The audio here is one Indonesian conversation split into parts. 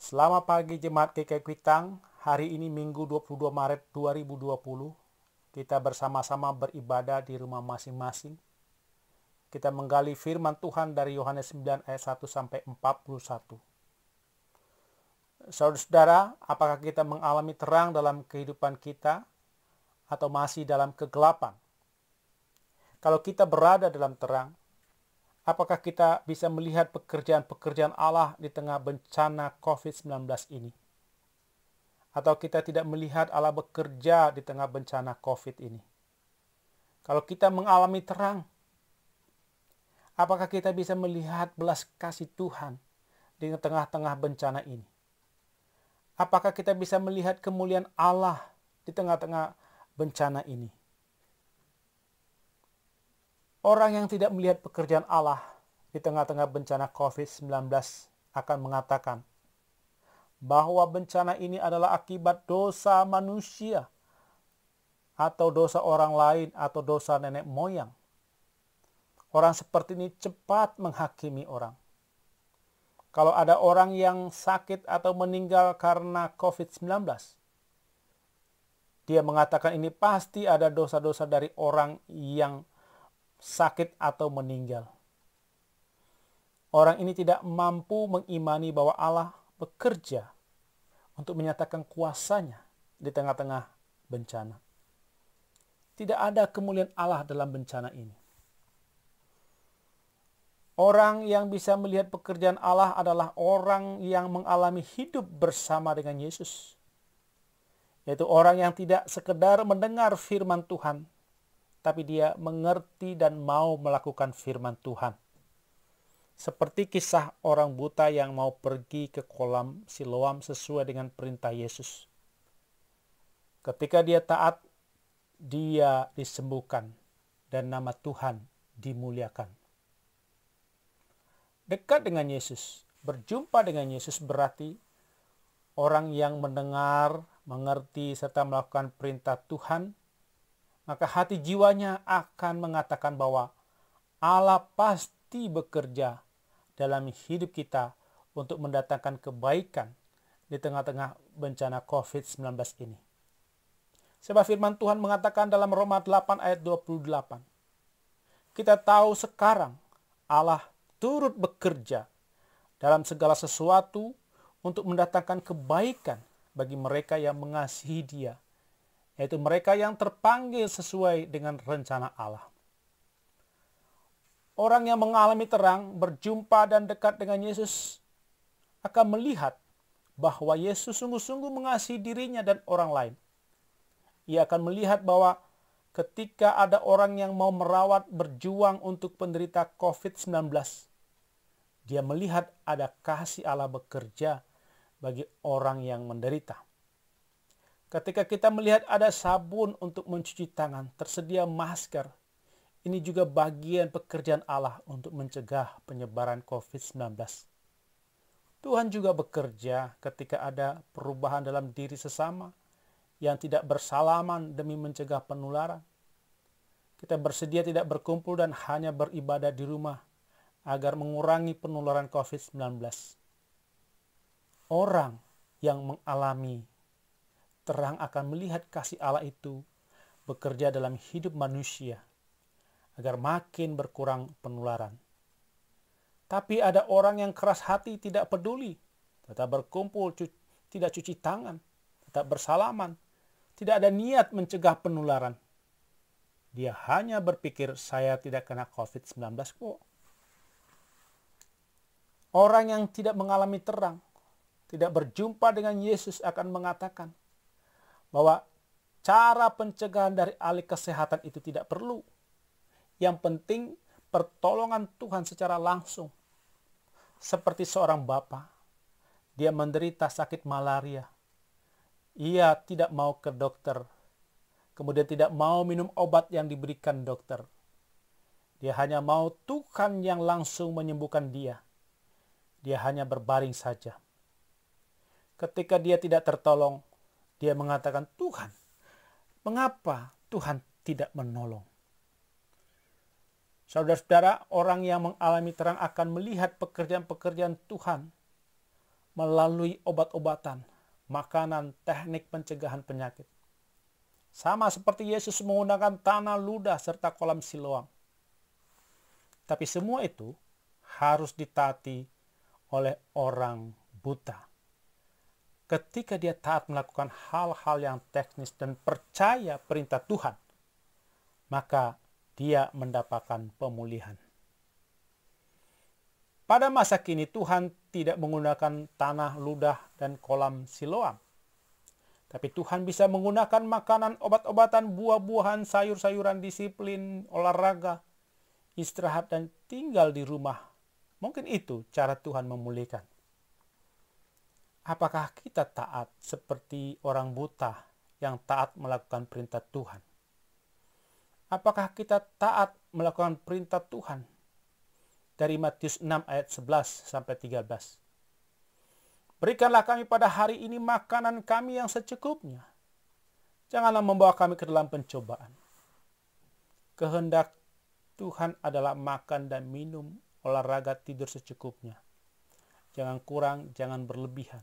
Selamat pagi jemaat KK Kuitang. Hari ini Minggu 22 Maret 2020, kita bersama-sama beribadah di rumah masing-masing. Kita menggali firman Tuhan dari Yohanes 9 ayat 1 sampai 41. Saudara-saudara, apakah kita mengalami terang dalam kehidupan kita atau masih dalam kegelapan? Kalau kita berada dalam terang, Apakah kita bisa melihat pekerjaan-pekerjaan Allah di tengah bencana COVID-19 ini? Atau kita tidak melihat Allah bekerja di tengah bencana COVID ini? Kalau kita mengalami terang, apakah kita bisa melihat belas kasih Tuhan di tengah-tengah bencana ini? Apakah kita bisa melihat kemuliaan Allah di tengah-tengah bencana ini? Orang yang tidak melihat pekerjaan Allah di tengah-tengah bencana COVID-19 akan mengatakan bahwa bencana ini adalah akibat dosa manusia atau dosa orang lain atau dosa nenek moyang. Orang seperti ini cepat menghakimi orang. Kalau ada orang yang sakit atau meninggal karena COVID-19, dia mengatakan ini pasti ada dosa-dosa dari orang yang sakit atau meninggal. Orang ini tidak mampu mengimani bahwa Allah bekerja untuk menyatakan kuasanya di tengah-tengah bencana. Tidak ada kemuliaan Allah dalam bencana ini. Orang yang bisa melihat pekerjaan Allah adalah orang yang mengalami hidup bersama dengan Yesus. Yaitu orang yang tidak sekedar mendengar firman Tuhan, tapi dia mengerti dan mau melakukan firman Tuhan. Seperti kisah orang buta yang mau pergi ke kolam Siloam sesuai dengan perintah Yesus. Ketika dia taat, dia disembuhkan dan nama Tuhan dimuliakan. Dekat dengan Yesus, berjumpa dengan Yesus berarti orang yang mendengar, mengerti, serta melakukan perintah Tuhan maka hati jiwanya akan mengatakan bahwa Allah pasti bekerja dalam hidup kita untuk mendatangkan kebaikan di tengah-tengah bencana COVID-19 ini. Sebab firman Tuhan mengatakan dalam Roma 8 ayat 28, kita tahu sekarang Allah turut bekerja dalam segala sesuatu untuk mendatangkan kebaikan bagi mereka yang mengasihi dia yaitu mereka yang terpanggil sesuai dengan rencana Allah. Orang yang mengalami terang, berjumpa dan dekat dengan Yesus akan melihat bahwa Yesus sungguh-sungguh mengasihi dirinya dan orang lain. Ia akan melihat bahwa ketika ada orang yang mau merawat berjuang untuk penderita COVID-19, dia melihat ada kasih Allah bekerja bagi orang yang menderita. Ketika kita melihat ada sabun untuk mencuci tangan, tersedia masker. Ini juga bagian pekerjaan Allah untuk mencegah penyebaran COVID-19. Tuhan juga bekerja ketika ada perubahan dalam diri sesama yang tidak bersalaman demi mencegah penularan. Kita bersedia tidak berkumpul dan hanya beribadah di rumah agar mengurangi penularan COVID-19. Orang yang mengalami terang akan melihat kasih Allah itu bekerja dalam hidup manusia agar makin berkurang penularan. Tapi ada orang yang keras hati tidak peduli, tetap berkumpul, cu tidak cuci tangan, tetap bersalaman, tidak ada niat mencegah penularan. Dia hanya berpikir saya tidak kena COVID-19 kok. Orang yang tidak mengalami terang, tidak berjumpa dengan Yesus akan mengatakan, bahwa cara pencegahan dari ahli kesehatan itu tidak perlu. Yang penting pertolongan Tuhan secara langsung. Seperti seorang bapak, dia menderita sakit malaria. Ia tidak mau ke dokter, kemudian tidak mau minum obat yang diberikan dokter. Dia hanya mau Tuhan yang langsung menyembuhkan dia. Dia hanya berbaring saja. Ketika dia tidak tertolong, dia mengatakan, Tuhan, mengapa Tuhan tidak menolong? Saudara-saudara, orang yang mengalami terang akan melihat pekerjaan-pekerjaan Tuhan melalui obat-obatan, makanan, teknik pencegahan penyakit. Sama seperti Yesus menggunakan tanah ludah serta kolam siloam. Tapi semua itu harus ditati oleh orang buta ketika dia taat melakukan hal-hal yang teknis dan percaya perintah Tuhan, maka dia mendapatkan pemulihan. Pada masa kini Tuhan tidak menggunakan tanah ludah dan kolam siloam. Tapi Tuhan bisa menggunakan makanan, obat-obatan, buah-buahan, sayur-sayuran, disiplin, olahraga, istirahat, dan tinggal di rumah. Mungkin itu cara Tuhan memulihkan. Apakah kita taat seperti orang buta yang taat melakukan perintah Tuhan? Apakah kita taat melakukan perintah Tuhan? Dari Matius 6 ayat 11 sampai 13. Berikanlah kami pada hari ini makanan kami yang secukupnya. Janganlah membawa kami ke dalam pencobaan. Kehendak Tuhan adalah makan dan minum, olahraga tidur secukupnya. Jangan kurang, jangan berlebihan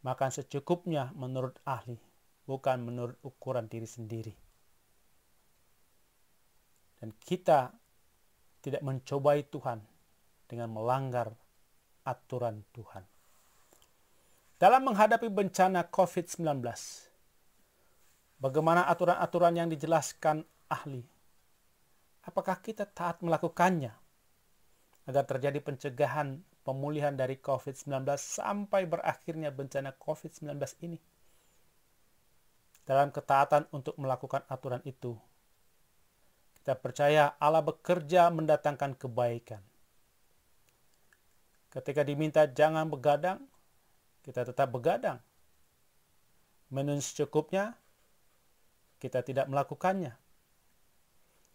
makan secukupnya menurut ahli, bukan menurut ukuran diri sendiri. Dan kita tidak mencobai Tuhan dengan melanggar aturan Tuhan. Dalam menghadapi bencana COVID-19, bagaimana aturan-aturan yang dijelaskan ahli? Apakah kita taat melakukannya agar terjadi pencegahan pemulihan dari COVID-19 sampai berakhirnya bencana COVID-19 ini. Dalam ketaatan untuk melakukan aturan itu, kita percaya Allah bekerja mendatangkan kebaikan. Ketika diminta jangan begadang, kita tetap begadang. Menun secukupnya, kita tidak melakukannya.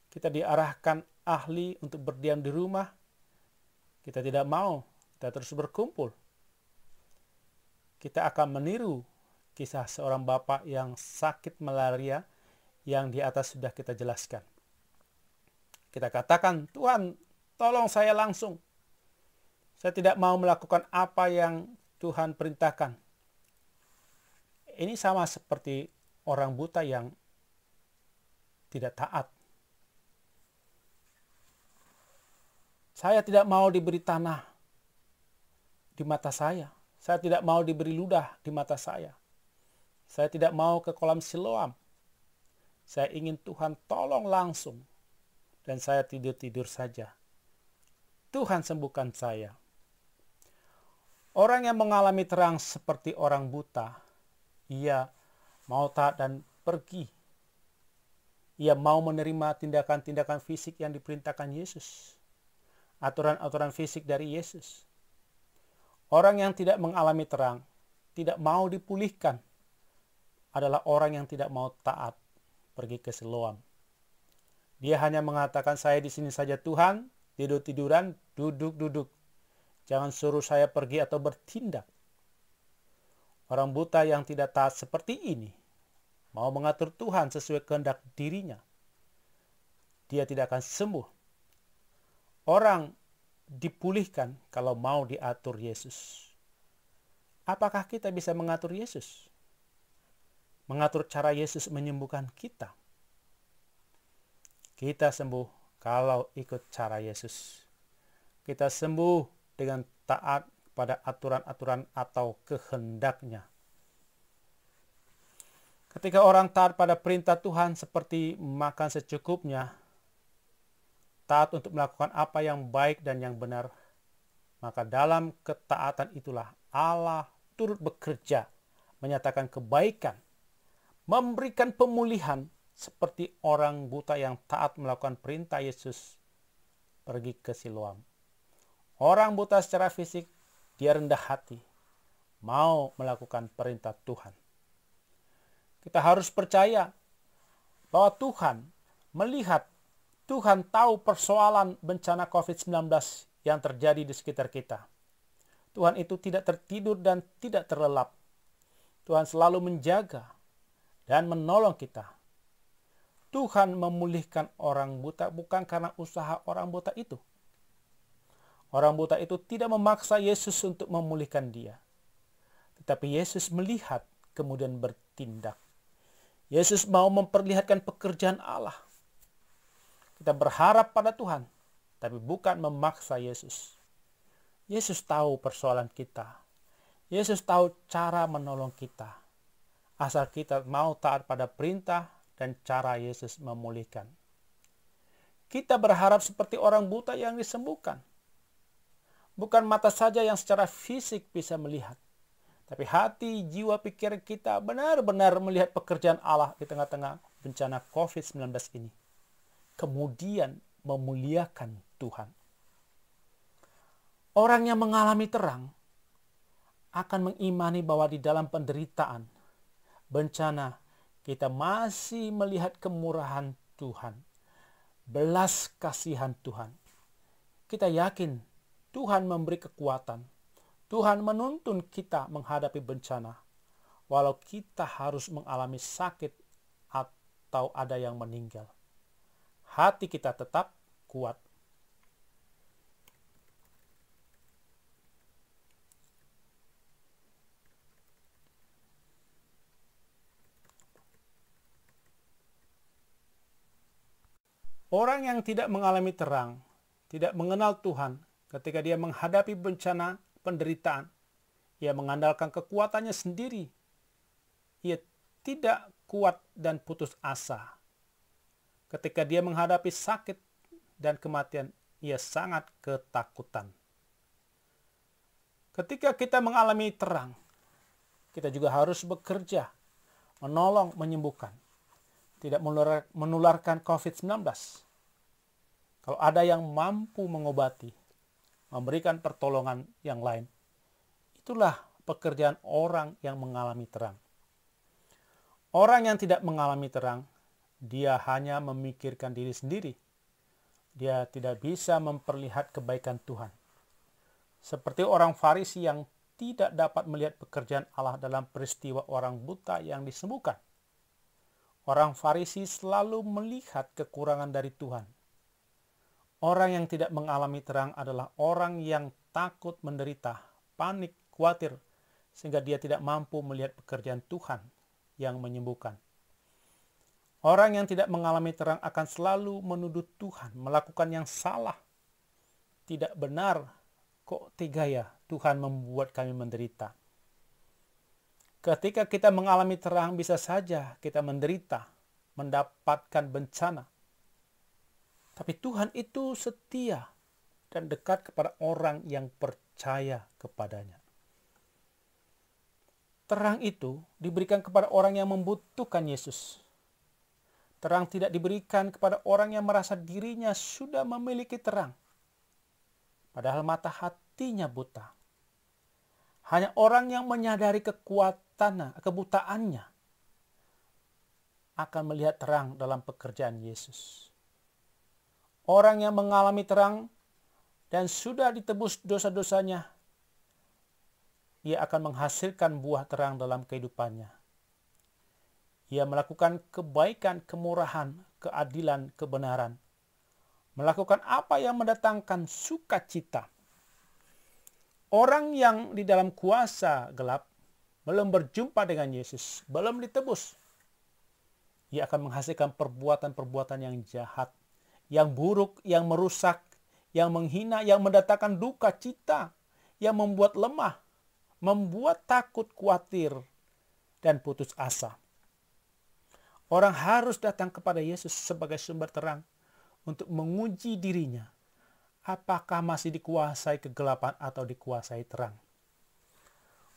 Kita diarahkan ahli untuk berdiam di rumah, kita tidak mau. Kita terus berkumpul. Kita akan meniru kisah seorang bapak yang sakit malaria yang di atas sudah kita jelaskan. Kita katakan, Tuhan, tolong saya langsung. Saya tidak mau melakukan apa yang Tuhan perintahkan. Ini sama seperti orang buta yang tidak taat. Saya tidak mau diberi tanah di mata saya. Saya tidak mau diberi ludah di mata saya. Saya tidak mau ke kolam siloam. Saya ingin Tuhan tolong langsung. Dan saya tidur-tidur saja. Tuhan sembuhkan saya. Orang yang mengalami terang seperti orang buta, ia mau tak dan pergi. Ia mau menerima tindakan-tindakan fisik yang diperintahkan Yesus. Aturan-aturan fisik dari Yesus. Orang yang tidak mengalami terang, tidak mau dipulihkan, adalah orang yang tidak mau taat pergi ke Siloam. Dia hanya mengatakan, saya di sini saja Tuhan, tidur-tiduran, duduk-duduk. Jangan suruh saya pergi atau bertindak. Orang buta yang tidak taat seperti ini mau mengatur Tuhan sesuai kehendak dirinya. Dia tidak akan sembuh. Orang dipulihkan kalau mau diatur Yesus. Apakah kita bisa mengatur Yesus? Mengatur cara Yesus menyembuhkan kita. Kita sembuh kalau ikut cara Yesus. Kita sembuh dengan taat pada aturan-aturan atau kehendaknya. Ketika orang taat pada perintah Tuhan seperti makan secukupnya, taat untuk melakukan apa yang baik dan yang benar, maka dalam ketaatan itulah Allah turut bekerja, menyatakan kebaikan, memberikan pemulihan seperti orang buta yang taat melakukan perintah Yesus pergi ke Siloam. Orang buta secara fisik, dia rendah hati, mau melakukan perintah Tuhan. Kita harus percaya bahwa Tuhan melihat Tuhan tahu persoalan bencana COVID-19 yang terjadi di sekitar kita. Tuhan itu tidak tertidur dan tidak terlelap. Tuhan selalu menjaga dan menolong kita. Tuhan memulihkan orang buta bukan karena usaha orang buta itu. Orang buta itu tidak memaksa Yesus untuk memulihkan dia. Tetapi Yesus melihat kemudian bertindak. Yesus mau memperlihatkan pekerjaan Allah kita berharap pada Tuhan, tapi bukan memaksa Yesus. Yesus tahu persoalan kita. Yesus tahu cara menolong kita. Asal kita mau taat pada perintah dan cara Yesus memulihkan. Kita berharap seperti orang buta yang disembuhkan. Bukan mata saja yang secara fisik bisa melihat. Tapi hati, jiwa, pikiran kita benar-benar melihat pekerjaan Allah di tengah-tengah bencana COVID-19 ini kemudian memuliakan Tuhan. Orang yang mengalami terang akan mengimani bahwa di dalam penderitaan, bencana, kita masih melihat kemurahan Tuhan, belas kasihan Tuhan. Kita yakin Tuhan memberi kekuatan. Tuhan menuntun kita menghadapi bencana, walau kita harus mengalami sakit atau ada yang meninggal hati kita tetap kuat. Orang yang tidak mengalami terang, tidak mengenal Tuhan, ketika dia menghadapi bencana, penderitaan, ia mengandalkan kekuatannya sendiri. Ia tidak kuat dan putus asa. Ketika dia menghadapi sakit dan kematian, ia sangat ketakutan. Ketika kita mengalami terang, kita juga harus bekerja, menolong, menyembuhkan. Tidak menularkan COVID-19. Kalau ada yang mampu mengobati, memberikan pertolongan yang lain, itulah pekerjaan orang yang mengalami terang. Orang yang tidak mengalami terang dia hanya memikirkan diri sendiri. Dia tidak bisa memperlihat kebaikan Tuhan. Seperti orang Farisi yang tidak dapat melihat pekerjaan Allah dalam peristiwa orang buta yang disembuhkan. Orang Farisi selalu melihat kekurangan dari Tuhan. Orang yang tidak mengalami terang adalah orang yang takut menderita, panik, khawatir, sehingga dia tidak mampu melihat pekerjaan Tuhan yang menyembuhkan. Orang yang tidak mengalami terang akan selalu menuduh Tuhan melakukan yang salah. Tidak benar, kok tiga ya Tuhan membuat kami menderita. Ketika kita mengalami terang, bisa saja kita menderita, mendapatkan bencana. Tapi Tuhan itu setia dan dekat kepada orang yang percaya kepadanya. Terang itu diberikan kepada orang yang membutuhkan Yesus Terang tidak diberikan kepada orang yang merasa dirinya sudah memiliki terang, padahal mata hatinya buta. Hanya orang yang menyadari kekuatan kebutaannya akan melihat terang dalam pekerjaan Yesus. Orang yang mengalami terang dan sudah ditebus dosa-dosanya, ia akan menghasilkan buah terang dalam kehidupannya ia melakukan kebaikan, kemurahan, keadilan, kebenaran. Melakukan apa yang mendatangkan sukacita. Orang yang di dalam kuasa gelap belum berjumpa dengan Yesus, belum ditebus. Ia akan menghasilkan perbuatan-perbuatan yang jahat, yang buruk, yang merusak, yang menghina, yang mendatangkan duka cita, yang membuat lemah, membuat takut, khawatir, dan putus asa. Orang harus datang kepada Yesus sebagai sumber terang untuk menguji dirinya apakah masih dikuasai kegelapan atau dikuasai terang.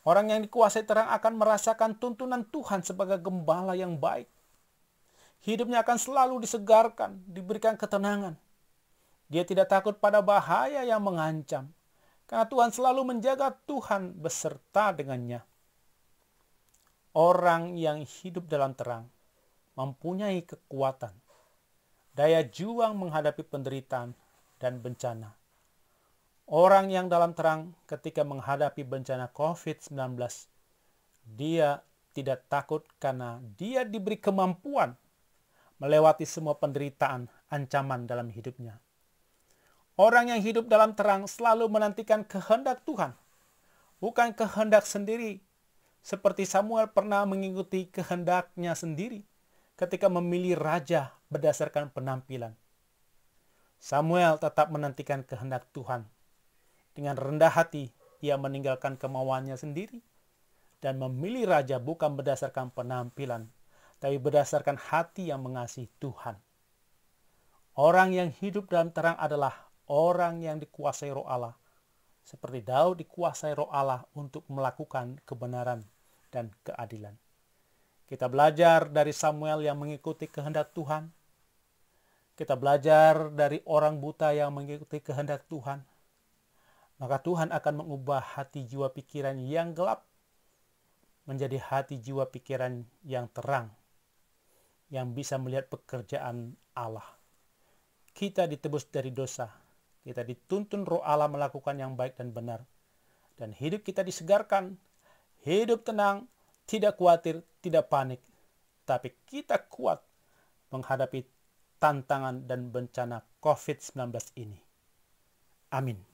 Orang yang dikuasai terang akan merasakan tuntunan Tuhan sebagai gembala yang baik. Hidupnya akan selalu disegarkan, diberikan ketenangan. Dia tidak takut pada bahaya yang mengancam, karena Tuhan selalu menjaga Tuhan beserta dengannya. Orang yang hidup dalam terang mempunyai kekuatan, daya juang menghadapi penderitaan dan bencana. Orang yang dalam terang ketika menghadapi bencana COVID-19, dia tidak takut karena dia diberi kemampuan melewati semua penderitaan, ancaman dalam hidupnya. Orang yang hidup dalam terang selalu menantikan kehendak Tuhan, bukan kehendak sendiri, seperti Samuel pernah mengikuti kehendaknya sendiri ketika memilih raja berdasarkan penampilan. Samuel tetap menantikan kehendak Tuhan. Dengan rendah hati, ia meninggalkan kemauannya sendiri dan memilih raja bukan berdasarkan penampilan, tapi berdasarkan hati yang mengasihi Tuhan. Orang yang hidup dalam terang adalah orang yang dikuasai roh Allah, seperti Daud dikuasai roh Allah untuk melakukan kebenaran dan keadilan. Kita belajar dari Samuel yang mengikuti kehendak Tuhan. Kita belajar dari orang buta yang mengikuti kehendak Tuhan. Maka Tuhan akan mengubah hati jiwa pikiran yang gelap menjadi hati jiwa pikiran yang terang yang bisa melihat pekerjaan Allah. Kita ditebus dari dosa. Kita dituntun roh Allah melakukan yang baik dan benar. Dan hidup kita disegarkan. Hidup tenang, tidak khawatir, tidak panik, tapi kita kuat menghadapi tantangan dan bencana COVID-19 ini. Amin.